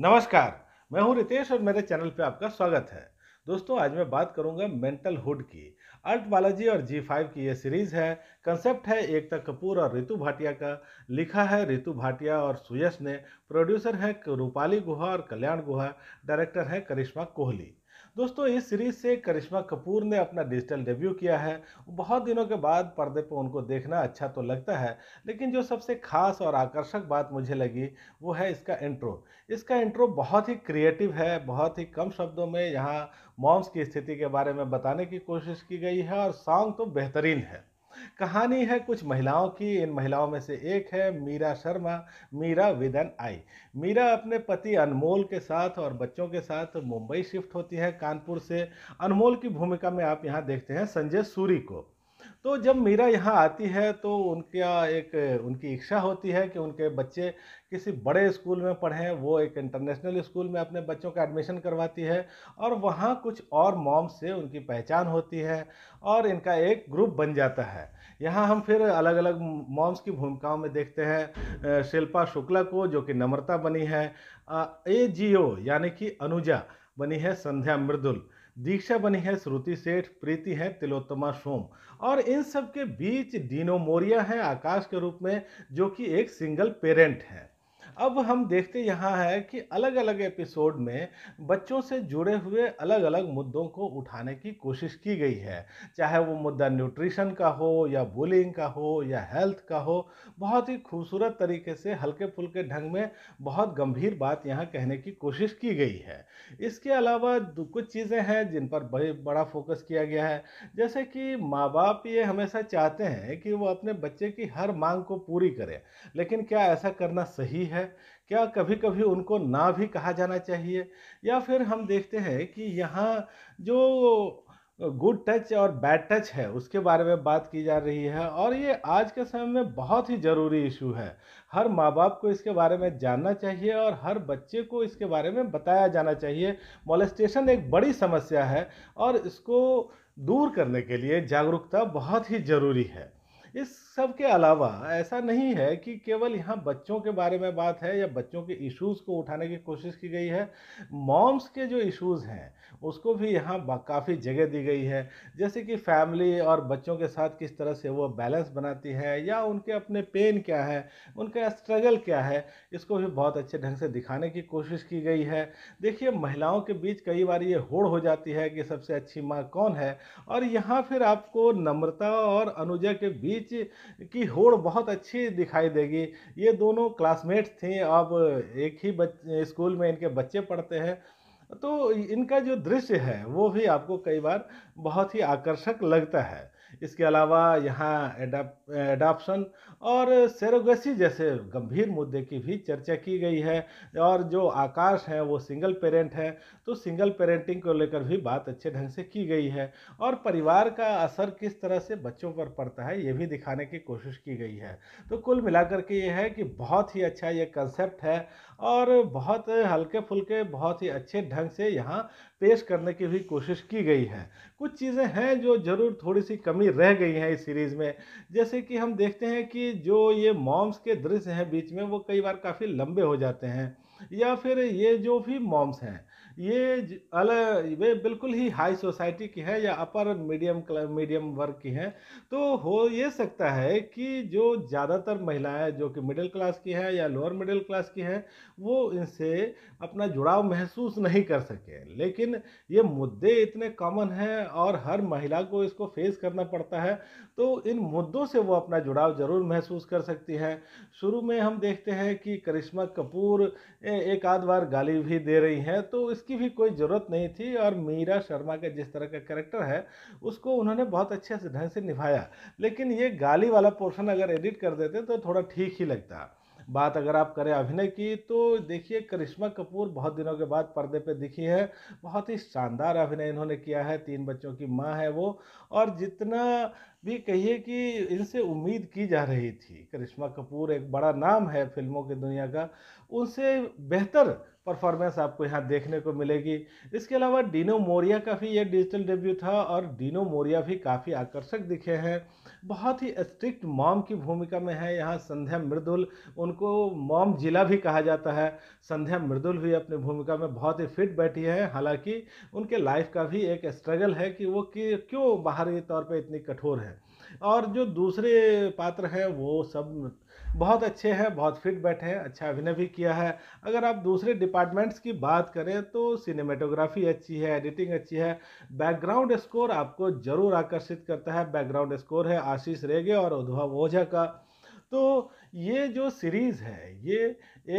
नमस्कार मैं हूं रितेश और मेरे चैनल पे आपका स्वागत है दोस्तों आज मैं बात करूंगा मेंटल हुड की अर्ट बालाजी और जी फाइव की ये सीरीज़ है कंसेप्ट है एकता कपूर और रितु भाटिया का लिखा है रितु भाटिया और सुयश ने प्रोड्यूसर है रूपाली गुहा और कल्याण गुहा डायरेक्टर है करिश्मा कोहली दोस्तों इस सीरीज से करिश्मा कपूर ने अपना डिजिटल डेब्यू किया है बहुत दिनों के बाद पर्दे पर उनको देखना अच्छा तो लगता है लेकिन जो सबसे खास और आकर्षक बात मुझे लगी वो है इसका इंट्रो इसका इंट्रो बहुत ही क्रिएटिव है बहुत ही कम शब्दों में यहाँ मॉम्स की स्थिति के बारे में बताने की कोशिश की गई है और सॉन्ग तो बेहतरीन है कहानी है कुछ महिलाओं की इन महिलाओं में से एक है मीरा शर्मा मीरा विदन आई मीरा अपने पति अनमोल के साथ और बच्चों के साथ मुंबई शिफ्ट होती है कानपुर से अनमोल की भूमिका में आप यहाँ देखते हैं संजय सूरी को तो जब मीरा यहाँ आती है तो उनका एक उनकी इच्छा होती है कि उनके बच्चे किसी बड़े स्कूल में पढ़ें वो एक इंटरनेशनल स्कूल में अपने बच्चों का एडमिशन करवाती है और वहाँ कुछ और मॉम से उनकी पहचान होती है और इनका एक ग्रुप बन जाता है यहाँ हम फिर अलग अलग मॉम्स की भूमिकाओं में देखते हैं शिल्पा शुक्ला को जो कि नम्रता बनी है ए जी ओ यानी कि अनुजा बनी है संध्या मृदुल दीक्षा बनी है श्रुति सेठ प्रीति है तिलोत्तमा सोम और इन सब के बीच डीनो मोरिया है आकाश के रूप में जो कि एक सिंगल पेरेंट है अब हम देखते यहाँ है कि अलग अलग एपिसोड में बच्चों से जुड़े हुए अलग अलग मुद्दों को उठाने की कोशिश की गई है चाहे वो मुद्दा न्यूट्रिशन का हो या बुलिंग का हो या हेल्थ का हो बहुत ही खूबसूरत तरीके से हल्के फुल्के ढंग में बहुत गंभीर बात यहाँ कहने की कोशिश की गई है इसके अलावा कुछ चीज़ें हैं जिन पर बड़े बड़ा फोकस किया गया है जैसे कि माँ बाप ये हमेशा चाहते हैं कि वो अपने बच्चे की हर मांग को पूरी करें लेकिन क्या ऐसा करना सही है है क्या कभी कभी उनको ना भी कहा जाना चाहिए या फिर हम देखते हैं कि यहाँ जो गुड टच और बैड टच है उसके बारे में बात की जा रही है और ये आज के समय में बहुत ही ज़रूरी इशू है हर माँ बाप को इसके बारे में जानना चाहिए और हर बच्चे को इसके बारे में बताया जाना चाहिए मोलेस्टेशन एक बड़ी समस्या है और इसको दूर करने के लिए जागरूकता बहुत ही ज़रूरी है इस सब के अलावा ऐसा नहीं है कि केवल यहाँ बच्चों के बारे में बात है या बच्चों के इश्यूज़ को उठाने की कोशिश की गई है मॉम्स के जो इश्यूज़ हैं उसको भी यहाँ काफ़ी जगह दी गई है जैसे कि फैमिली और बच्चों के साथ किस तरह से वो बैलेंस बनाती है या उनके अपने पेन क्या है उनका स्ट्रगल क्या है इसको भी बहुत अच्छे ढंग से दिखाने की कोशिश की गई है देखिए महिलाओं के बीच कई बार ये होड़ हो जाती है कि सबसे अच्छी माँ कौन है और यहाँ फिर आपको नम्रता और अनुजा के बीच बीच की होड़ बहुत अच्छी दिखाई देगी ये दोनों क्लासमेट्स थी अब एक ही स्कूल में इनके बच्चे पढ़ते हैं तो इनका जो दृश्य है वो भी आपको कई बार बहुत ही आकर्षक लगता है इसके अलावा यहाँ एडाप्शन और सेरोगेसी जैसे गंभीर मुद्दे की भी चर्चा की गई है और जो आकाश है वो सिंगल पेरेंट है तो सिंगल पेरेंटिंग को लेकर भी बात अच्छे ढंग से की गई है और परिवार का असर किस तरह से बच्चों पर पड़ता है ये भी दिखाने की कोशिश की गई है तो कुल मिलाकर के ये है कि बहुत ही अच्छा ये कंसेप्ट है और बहुत हल्के फुल्के बहुत ही अच्छे ढंग से यहाँ पेश करने की भी कोशिश की गई है कुछ चीज़ें हैं जो ज़रूर थोड़ी सी कमी कमी रह गई है इस सीरीज़ में जैसे कि हम देखते हैं कि जो ये मॉम्स के दृश्य हैं बीच में वो कई बार काफ़ी लंबे हो जाते हैं या फिर ये जो भी मॉम्स हैं ये अलग वे बिल्कुल ही हाई सोसाइटी की है या अपर मीडियम मीडियम वर्ग की हैं तो हो ये सकता है कि जो ज़्यादातर महिलाएं जो कि मिडिल क्लास की हैं या लोअर मिडिल क्लास की हैं वो इनसे अपना जुड़ाव महसूस नहीं कर सके लेकिन ये मुद्दे इतने कॉमन हैं और हर महिला को इसको फेस करना पड़ता है तो इन मुद्दों से वो अपना जुड़ाव ज़रूर महसूस कर सकती है शुरू में हम देखते हैं कि करिश्मा कपूर एक आध बार गाली भी दे रही हैं तो इसकी भी कोई ज़रूरत नहीं थी और मीरा शर्मा का जिस तरह का करेक्टर है उसको उन्होंने बहुत अच्छे से ढंग से निभाया लेकिन ये गाली वाला पोर्शन अगर एडिट कर देते तो थोड़ा ठीक ही लगता बात अगर आप करें अभिनय की तो देखिए करिश्मा कपूर बहुत दिनों के बाद पर्दे पे दिखी है बहुत ही शानदार अभिनय इन्होंने किया है तीन बच्चों की माँ है वो और जितना भी कहिए कि इनसे उम्मीद की जा रही थी करिश्मा कपूर एक बड़ा नाम है फिल्मों की दुनिया का उनसे बेहतर परफॉर्मेंस आपको यहाँ देखने को मिलेगी इसके अलावा डीनो मोरिया का भी ये डिजिटल डेब्यू था और डीनो मोरिया भी काफ़ी आकर्षक दिखे हैं बहुत ही स्ट्रिक्ट मॉम की भूमिका में है यहाँ संध्या मृदुल उनको मॉम जिला भी कहा जाता है संध्या मृदुल भी अपनी भूमिका में बहुत ही फिट बैठी है हालांकि उनके लाइफ का भी एक स्ट्रगल है कि वो क्यों बाहरी तौर पर इतनी कठोर है हैं और जो दूसरे पात्र हैं वो सब बहुत अच्छे हैं बहुत फिट बैठे हैं अच्छा अभिनय भी किया है अगर आप दूसरे डिपार्टमेंट्स की बात करें तो सिनेमेटोग्राफी अच्छी है एडिटिंग अच्छी है बैकग्राउंड स्कोर आपको ज़रूर आकर्षित करता है बैकग्राउंड स्कोर है आशीष रेगे और उद्भव ओझा का तो ये जो सीरीज़ है ये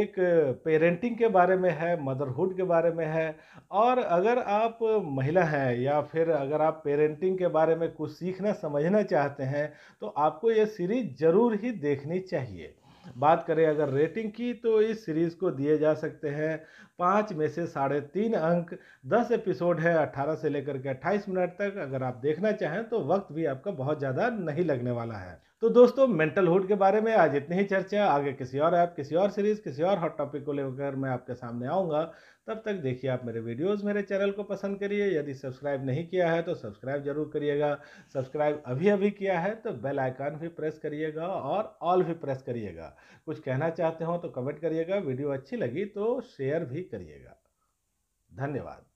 एक पेरेंटिंग के बारे में है मदरहुड के बारे में है और अगर आप महिला हैं या फिर अगर आप पेरेंटिंग के बारे में कुछ सीखना समझना चाहते हैं तो आपको ये सीरीज़ ज़रूर ही देखनी चाहिए बात करें अगर रेटिंग की तो इस सीरीज़ को दिए जा सकते हैं पाँच में से साढ़े तीन अंक दस एपिसोड है अट्ठारह से लेकर के अट्ठाईस मिनट तक अगर आप देखना चाहें तो वक्त भी आपका बहुत ज़्यादा नहीं लगने वाला है तो दोस्तों मेंटल हुड के बारे में आज इतनी ही चर्चा आगे किसी और ऐप किसी और सीरीज़ किसी और हॉट टॉपिक को लेकर मैं आपके सामने आऊँगा तब तक देखिए आप मेरे वीडियोस मेरे चैनल को पसंद करिए यदि सब्सक्राइब नहीं किया है तो सब्सक्राइब जरूर करिएगा सब्सक्राइब अभी अभी किया है तो बेल आइकन भी प्रेस करिएगा और ऑल भी प्रेस करिएगा कुछ कहना चाहते हो तो कमेंट करिएगा वीडियो अच्छी लगी तो शेयर भी करिएगा धन्यवाद